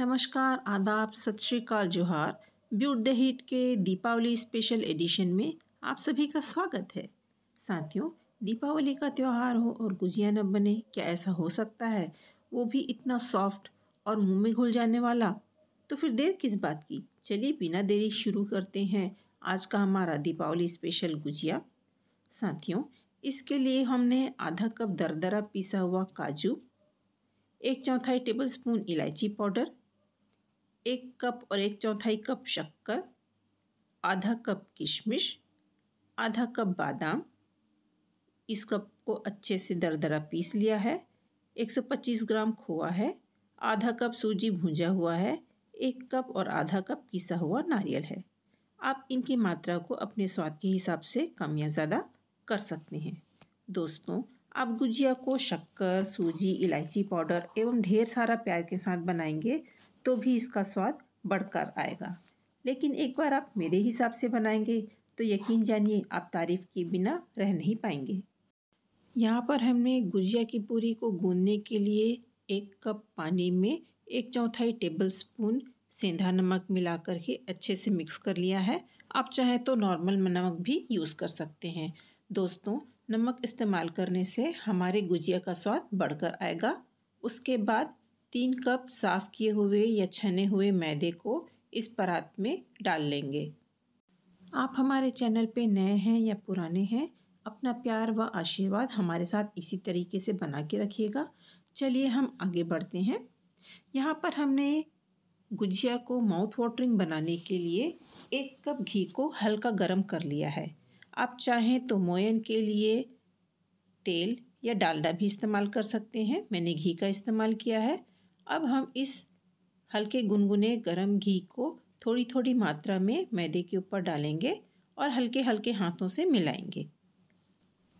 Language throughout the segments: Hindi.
नमस्कार आदाब सत श्रीकाल जोहार ब्यूट द हिट के दीपावली स्पेशल एडिशन में आप सभी का स्वागत है साथियों दीपावली का त्यौहार हो और गुजिया न बने क्या ऐसा हो सकता है वो भी इतना सॉफ्ट और मुंह में घुल जाने वाला तो फिर देर किस बात की चलिए बिना देरी शुरू करते हैं आज का हमारा दीपावली स्पेशल गुजिया साथियों इसके लिए हमने आधा कप दरदरा पिसा हुआ काजू एक चौथाई टेबल स्पून इलायची पाउडर एक कप और एक चौथाई कप शक्कर आधा कप किशमिश आधा कप बादाम इस कप को अच्छे से दरदरा पीस लिया है 125 ग्राम खोआ है आधा कप सूजी भुंजा हुआ है एक कप और आधा कप किसा हुआ नारियल है आप इनकी मात्रा को अपने स्वाद के हिसाब से कम या ज़्यादा कर सकते हैं दोस्तों आप गुजिया को शक्कर सूजी इलायची पाउडर एवं ढेर सारा प्यार के साथ बनाएंगे तो भी इसका स्वाद बढ़कर आएगा लेकिन एक बार आप मेरे हिसाब से बनाएंगे तो यकीन जानिए आप तारीफ़ के बिना रह नहीं पाएंगे यहाँ पर हमने गुजिया की पूरी को गूंदने के लिए एक कप पानी में एक चौथाई टेबल स्पून सेंधा नमक मिला कर के अच्छे से मिक्स कर लिया है आप चाहें तो नॉर्मल नमक भी यूज़ कर सकते हैं दोस्तों नमक इस्तेमाल करने से हमारे गुजिया का स्वाद बढ़कर आएगा उसके बाद तीन कप साफ़ किए हुए या छने हुए मैदे को इस परात में डाल लेंगे आप हमारे चैनल पे नए हैं या पुराने हैं अपना प्यार व आशीर्वाद हमारे साथ इसी तरीके से बना के रखिएगा चलिए हम आगे बढ़ते हैं यहाँ पर हमने गुजिया को माउथ वाटरिंग बनाने के लिए एक कप घी को हल्का गर्म कर लिया है आप चाहें तो मोयन के लिए तेल या डालडा भी इस्तेमाल कर सकते हैं मैंने घी का इस्तेमाल किया है अब हम इस हल्के गुनगुने गरम घी को थोड़ी थोड़ी मात्रा में मैदे के ऊपर डालेंगे और हल्के हल्के हाथों से मिलाएंगे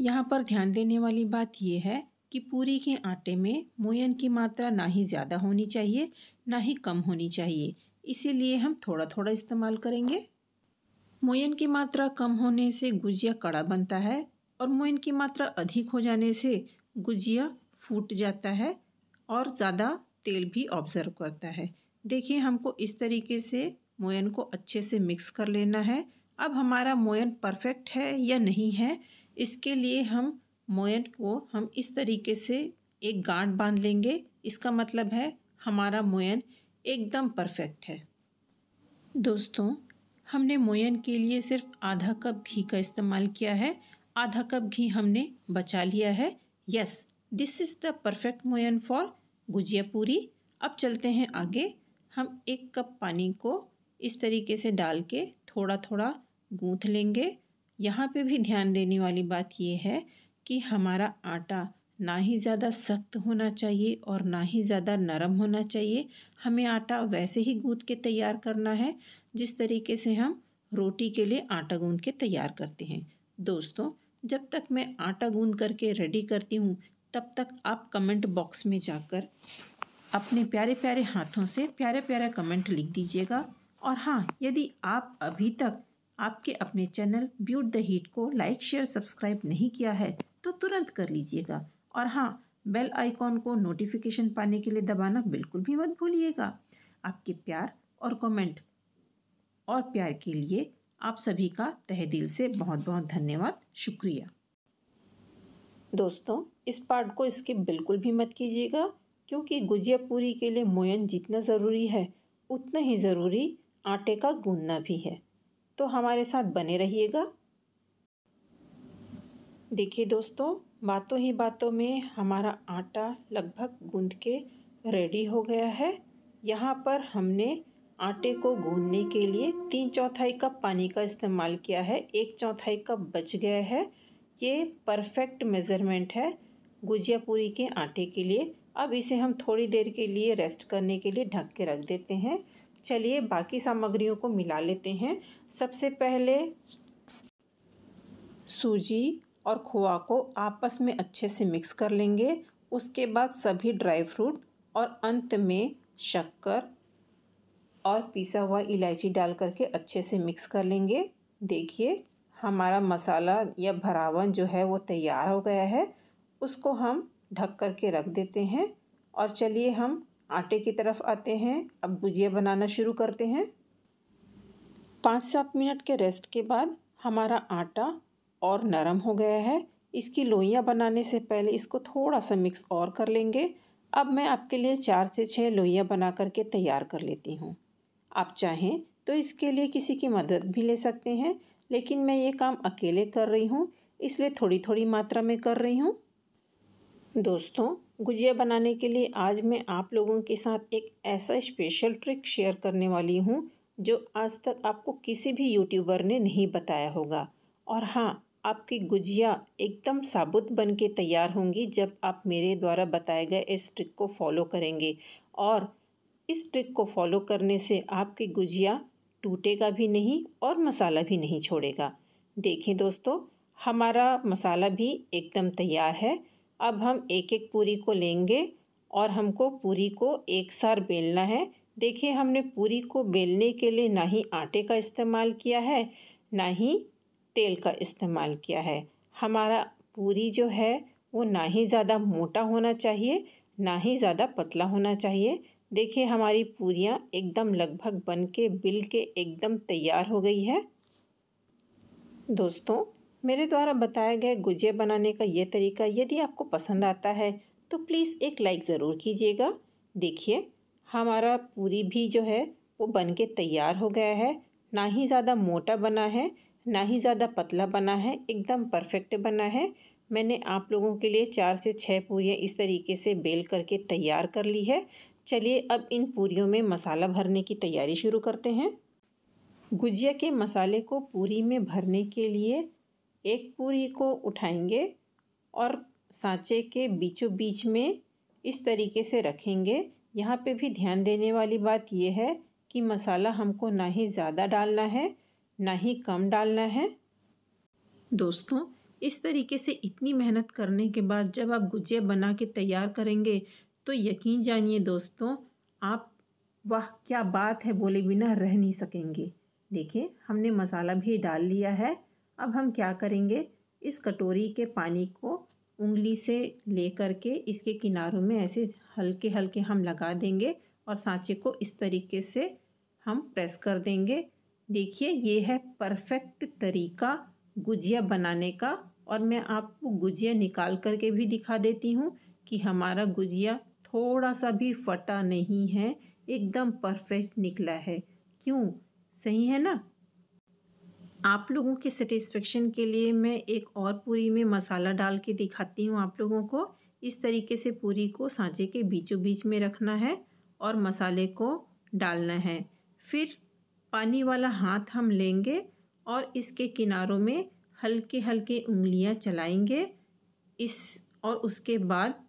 यहाँ पर ध्यान देने वाली बात यह है कि पूरी के आटे में मोयन की मात्रा ना ही ज़्यादा होनी चाहिए ना ही कम होनी चाहिए इसीलिए हम थोड़ा थोड़ा इस्तेमाल करेंगे मोयन की मात्रा कम होने से गुजिया कड़ा बनता है और मोयन की मात्रा अधिक हो जाने से गुजिया फूट जाता है और ज़्यादा तेल भी ऑब्ज़र्व करता है देखिए हमको इस तरीके से मोयन को अच्छे से मिक्स कर लेना है अब हमारा मोयन परफेक्ट है या नहीं है इसके लिए हम मोयन को हम इस तरीके से एक गांठ बांध लेंगे इसका मतलब है हमारा मोयन एकदम परफेक्ट है दोस्तों हमने मोयन के लिए सिर्फ आधा कप घी का इस्तेमाल किया है आधा कप घी हमने बचा लिया है yes this is the perfect moyan for gujiya पूरी अब चलते हैं आगे हम एक कप पानी को इस तरीके से डाल के थोड़ा थोड़ा गूँथ लेंगे यहाँ पे भी ध्यान देने वाली बात ये है कि हमारा आटा ना ही ज़्यादा सख्त होना चाहिए और ना ही ज़्यादा नरम होना चाहिए हमें आटा वैसे ही गूँथ के तैयार करना है जिस तरीके से हम रोटी के लिए आटा गूँध के तैयार करते हैं दोस्तों जब तक मैं आटा गूँध करके रेडी करती हूँ तब तक आप कमेंट बॉक्स में जाकर अपने प्यारे प्यारे हाथों से प्यारे प्यारा कमेंट लिख दीजिएगा और हाँ यदि आप अभी तक आपके अपने चैनल ब्यूट द हीट को लाइक शेयर सब्सक्राइब नहीं किया है तो तुरंत कर लीजिएगा और हाँ बेल आइकॉन को नोटिफिकेशन पाने के लिए दबाना बिल्कुल भी मत भूलिएगा आपके प्यार और कमेंट और प्यार के लिए आप सभी का तहे दिल से बहुत बहुत धन्यवाद शुक्रिया दोस्तों इस पार्ट को स्किप बिल्कुल भी मत कीजिएगा क्योंकि गुजिया पूरी के लिए मोयन जितना ज़रूरी है उतना ही ज़रूरी आटे का गूंदना भी है तो हमारे साथ बने रहिएगा देखिए दोस्तों बातों ही बातों में हमारा आटा लगभग गूंद के रेडी हो गया है यहाँ पर हमने आटे को गूंदने के लिए तीन चौथाई कप पानी का इस्तेमाल किया है एक चौथाई कप बच गया है ये परफेक्ट मेज़रमेंट है गुजिया पूरी के आटे के लिए अब इसे हम थोड़ी देर के लिए रेस्ट करने के लिए ढक के रख देते हैं चलिए बाकी सामग्रियों को मिला लेते हैं सबसे पहले सूजी और खोआ को आपस में अच्छे से मिक्स कर लेंगे उसके बाद सभी ड्राई फ्रूट और अंत में शक्कर और पिसा हुआ इलायची डाल करके अच्छे से मिक्स कर लेंगे देखिए हमारा मसाला या भरावन जो है वो तैयार हो गया है उसको हम ढक कर के रख देते हैं और चलिए हम आटे की तरफ आते हैं अब गुजिया बनाना शुरू करते हैं पाँच सात मिनट के रेस्ट के बाद हमारा आटा और नरम हो गया है इसकी लोइयाँ बनाने से पहले इसको थोड़ा सा मिक्स और कर लेंगे अब मैं आपके लिए चार से छः लोइयाँ बना करके तैयार कर लेती हूँ आप चाहें तो इसके लिए किसी की मदद भी ले सकते हैं लेकिन मैं ये काम अकेले कर रही हूँ इसलिए थोड़ी थोड़ी मात्रा में कर रही हूँ दोस्तों गुजिया बनाने के लिए आज मैं आप लोगों के साथ एक ऐसा स्पेशल ट्रिक शेयर करने वाली हूँ जो आज तक आपको किसी भी यूट्यूबर ने नहीं बताया होगा और हाँ आपकी गुजिया एकदम साबुत बन के तैयार होंगी जब आप मेरे द्वारा बताए गए इस ट्रिक को फॉलो करेंगे और इस ट्रिक को फॉलो करने से आपकी गुजिया टूटेगा भी नहीं और मसाला भी नहीं छोड़ेगा देखें दोस्तों हमारा मसाला भी एकदम तैयार है अब हम एक एक पूरी को लेंगे और हमको पूरी को एक सार बेलना है देखिए हमने पूरी को बेलने के लिए ना ही आटे का इस्तेमाल किया है ना ही तेल का इस्तेमाल किया है हमारा पूरी जो है वो ना ही ज़्यादा मोटा होना चाहिए ना ही ज़्यादा पतला होना चाहिए देखिए हमारी पूरियाँ एकदम लगभग बन के बिल के एकदम तैयार हो गई है दोस्तों मेरे द्वारा बताया गया गुजिया बनाने का ये तरीका यदि आपको पसंद आता है तो प्लीज़ एक लाइक ज़रूर कीजिएगा देखिए हमारा पूरी भी जो है वो बन के तैयार हो गया है ना ही ज़्यादा मोटा बना है ना ही ज़्यादा पतला बना है एकदम परफेक्ट बना है मैंने आप लोगों के लिए चार से छः पूरियाँ इस तरीके से बेल करके तैयार कर ली है चलिए अब इन पूरियों में मसाला भरने की तैयारी शुरू करते हैं गुजिया के मसाले को पूरी में भरने के लिए एक पूरी को उठाएंगे और सांचे के बीचों बीच में इस तरीके से रखेंगे यहाँ पे भी ध्यान देने वाली बात यह है कि मसाला हमको ना ही ज़्यादा डालना है ना ही कम डालना है दोस्तों इस तरीके से इतनी मेहनत करने के बाद जब आप गुजिया बना के तैयार करेंगे तो यकीन जानिए दोस्तों आप वाह क्या बात है बोले बिना रह नहीं सकेंगे देखिए हमने मसाला भी डाल लिया है अब हम क्या करेंगे इस कटोरी के पानी को उंगली से ले करके इसके किनारों में ऐसे हल्के हल्के हम लगा देंगे और सांचे को इस तरीके से हम प्रेस कर देंगे देखिए ये है परफेक्ट तरीका गुजिया बनाने का और मैं आपको गुजिया निकाल करके भी दिखा देती हूँ कि हमारा गुजिया थोड़ा सा भी फटा नहीं है एकदम परफेक्ट निकला है क्यों सही है ना आप लोगों के सेटिस्फेक्शन के लिए मैं एक और पूरी में मसाला डाल के दिखाती हूँ आप लोगों को इस तरीके से पूरी को सांचे के बीचों बीच में रखना है और मसाले को डालना है फिर पानी वाला हाथ हम लेंगे और इसके किनारों में हल्के हल्के उंगलियां चलाएंगे इस और उसके बाद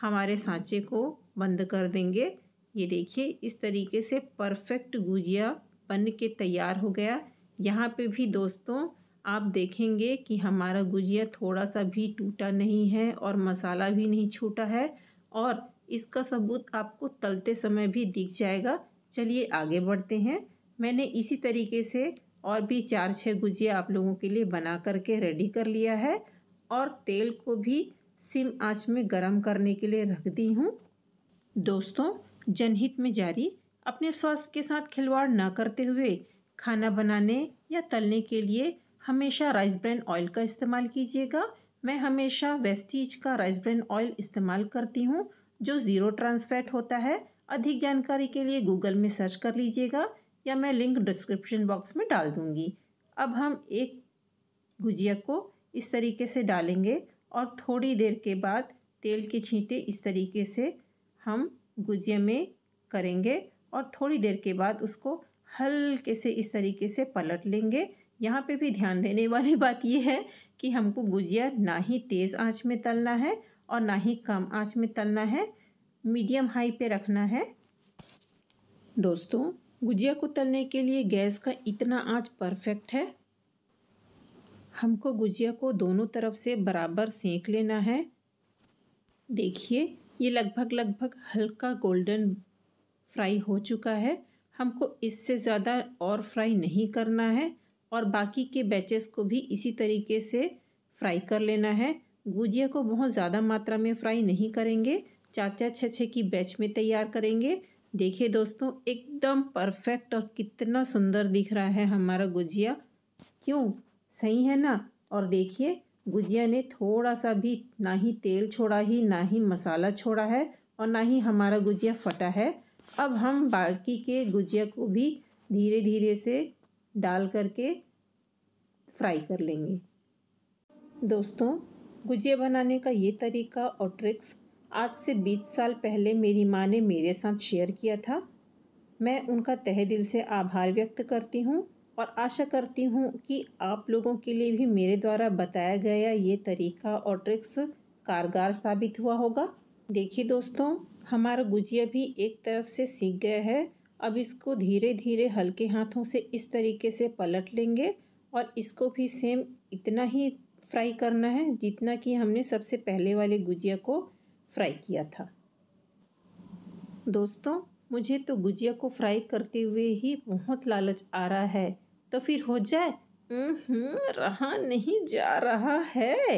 हमारे सांचे को बंद कर देंगे ये देखिए इस तरीके से परफेक्ट गुजिया बन के तैयार हो गया यहाँ पे भी दोस्तों आप देखेंगे कि हमारा गुजिया थोड़ा सा भी टूटा नहीं है और मसाला भी नहीं छूटा है और इसका सबूत आपको तलते समय भी दिख जाएगा चलिए आगे बढ़ते हैं मैंने इसी तरीके से और भी चार छः गुजिया आप लोगों के लिए बना करके रेडी कर लिया है और तेल को भी सिम आँच में गर्म करने के लिए रख दी हूँ दोस्तों जनहित में जारी अपने स्वास्थ्य के साथ खिलवाड़ ना करते हुए खाना बनाने या तलने के लिए हमेशा राइस ब्रैंड ऑयल का इस्तेमाल कीजिएगा मैं हमेशा वेस्टीज का राइस ब्रैंड ऑयल इस्तेमाल करती हूँ जो ज़ीरो ट्रांसफैट होता है अधिक जानकारी के लिए गूगल में सर्च कर लीजिएगा या मैं लिंक डिस्क्रिप्शन बॉक्स में डाल दूँगी अब हम एक गुजिया को इस तरीके से डालेंगे और थोड़ी देर के बाद तेल के छींटे इस तरीके से हम गुजिया में करेंगे और थोड़ी देर के बाद उसको हल्के से इस तरीके से पलट लेंगे यहाँ पे भी ध्यान देने वाली बात यह है कि हमको गुजिया ना ही तेज़ आंच में तलना है और ना ही कम आंच में तलना है मीडियम हाई पे रखना है दोस्तों गुजिया को तलने के लिए गैस का इतना आंच परफेक्ट है हमको गुजिया को दोनों तरफ से बराबर सेंक लेना है देखिए ये लगभग लगभग हल्का गोल्डन फ्राई हो चुका है हमको इससे ज़्यादा और फ्राई नहीं करना है और बाकी के बैचेस को भी इसी तरीके से फ्राई कर लेना है गुजिया को बहुत ज़्यादा मात्रा में फ्राई नहीं करेंगे चार चार छः छः की बैच में तैयार करेंगे देखिए दोस्तों एकदम परफेक्ट और कितना सुंदर दिख रहा है हमारा गुजिया क्यों सही है ना और देखिए गुजिया ने थोड़ा सा भी ना ही तेल छोड़ा ही ना ही मसाला छोड़ा है और ना ही हमारा गुजिया फटा है अब हम बाकी के गुजिया को भी धीरे धीरे से डाल करके फ्राई कर लेंगे दोस्तों गुजिया बनाने का ये तरीका और ट्रिक्स आज से बीस साल पहले मेरी माँ ने मेरे साथ शेयर किया था मैं उनका तहे दिल से आभार व्यक्त करती हूँ और आशा करती हूँ कि आप लोगों के लिए भी मेरे द्वारा बताया गया ये तरीका और ट्रिक्स कारगर साबित हुआ होगा देखिए दोस्तों हमारा गुजिया भी एक तरफ से सीख गया है अब इसको धीरे धीरे हल्के हाथों से इस तरीके से पलट लेंगे और इसको भी सेम इतना ही फ्राई करना है जितना कि हमने सबसे पहले वाले गुजिया को फ्राई किया था दोस्तों मुझे तो गुजिया को फ्राई करते हुए ही बहुत लालच आ रहा है तो फिर हो जाए रहा नहीं जा रहा है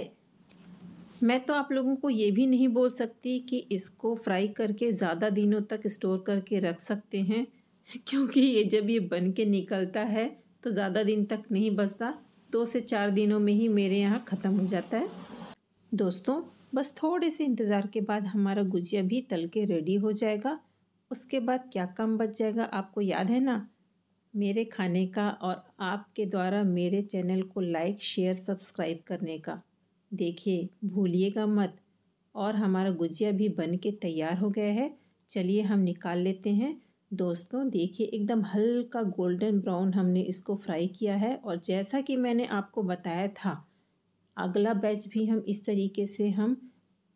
मैं तो आप लोगों को ये भी नहीं बोल सकती कि इसको फ्राई करके ज़्यादा दिनों तक स्टोर करके रख सकते हैं क्योंकि ये जब ये बन के निकलता है तो ज़्यादा दिन तक नहीं बचता दो से चार दिनों में ही मेरे यहाँ ख़त्म हो जाता है दोस्तों बस थोड़े से इंतज़ार के बाद हमारा गुजिया भी तल के रेडी हो जाएगा उसके बाद क्या काम बच जाएगा आपको याद है ना मेरे खाने का और आपके द्वारा मेरे चैनल को लाइक शेयर सब्सक्राइब करने का देखिए भूलिएगा मत और हमारा गुजिया भी बन के तैयार हो गया है चलिए हम निकाल लेते हैं दोस्तों देखिए एकदम हल्का गोल्डन ब्राउन हमने इसको फ्राई किया है और जैसा कि मैंने आपको बताया था अगला बैच भी हम इस तरीके से हम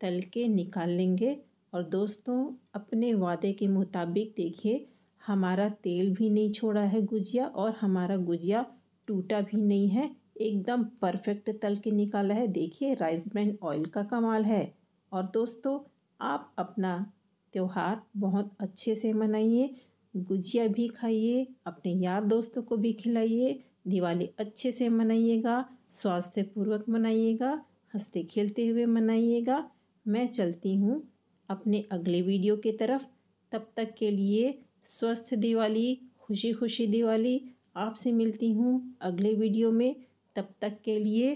तल के निकाल लेंगे और दोस्तों अपने वादे के मुताबिक देखिए हमारा तेल भी नहीं छोड़ा है गुजिया और हमारा गुजिया टूटा भी नहीं है एकदम परफेक्ट तल के निकाला है देखिए राइस ब्राइन ऑयल का कमाल है और दोस्तों आप अपना त्यौहार बहुत अच्छे से मनाइए गुजिया भी खाइए अपने यार दोस्तों को भी खिलाइए दिवाली अच्छे से मनाइएगा स्वास्थ्यपूर्वक मनाइएगा हंसते खेलते हुए मनाइएगा मैं चलती हूँ अपने अगले वीडियो की तरफ तब तक के लिए स्वस्थ दिवाली खुशी खुशी दिवाली आपसे मिलती हूँ अगले वीडियो में तब तक के लिए